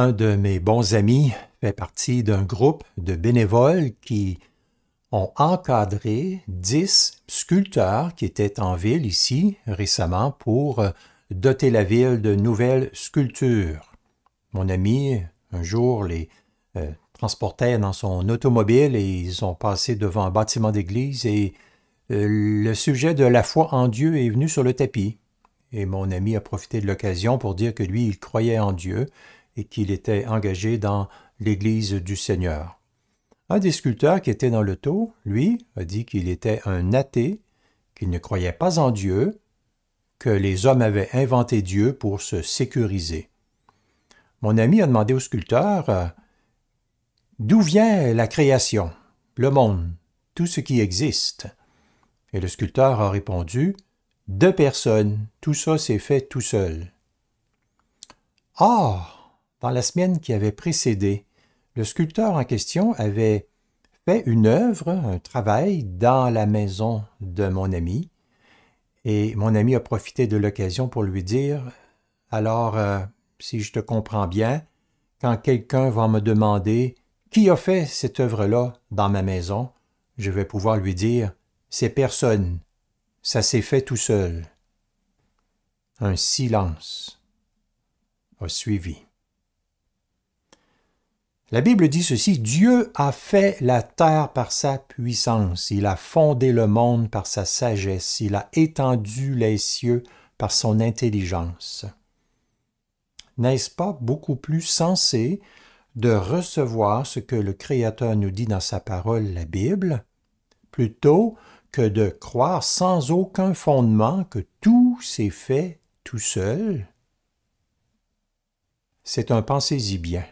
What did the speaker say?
Un de mes bons amis fait partie d'un groupe de bénévoles qui ont encadré dix sculpteurs qui étaient en ville ici récemment pour euh, doter la ville de nouvelles sculptures. Mon ami, un jour, les euh, transportait dans son automobile et ils ont passé devant un bâtiment d'église et euh, le sujet de la foi en Dieu est venu sur le tapis. Et mon ami a profité de l'occasion pour dire que lui, il croyait en Dieu et qu'il était engagé dans l'Église du Seigneur. Un des sculpteurs qui était dans le taux, lui, a dit qu'il était un athée, qu'il ne croyait pas en Dieu, que les hommes avaient inventé Dieu pour se sécuriser. Mon ami a demandé au sculpteur euh, D'où vient la création, le monde, tout ce qui existe Et le sculpteur a répondu De personne, tout ça s'est fait tout seul. Ah dans la semaine qui avait précédé, le sculpteur en question avait fait une œuvre, un travail dans la maison de mon ami, et mon ami a profité de l'occasion pour lui dire Alors, euh, si je te comprends bien, quand quelqu'un va me demander qui a fait cette œuvre-là dans ma maison, je vais pouvoir lui dire C'est personne. Ça s'est fait tout seul. Un silence a suivi. La Bible dit ceci, Dieu a fait la terre par sa puissance, il a fondé le monde par sa sagesse, il a étendu les cieux par son intelligence. N'est-ce pas beaucoup plus sensé de recevoir ce que le Créateur nous dit dans sa parole, la Bible, plutôt que de croire sans aucun fondement que tout s'est fait tout seul? C'est un pensez-y bien.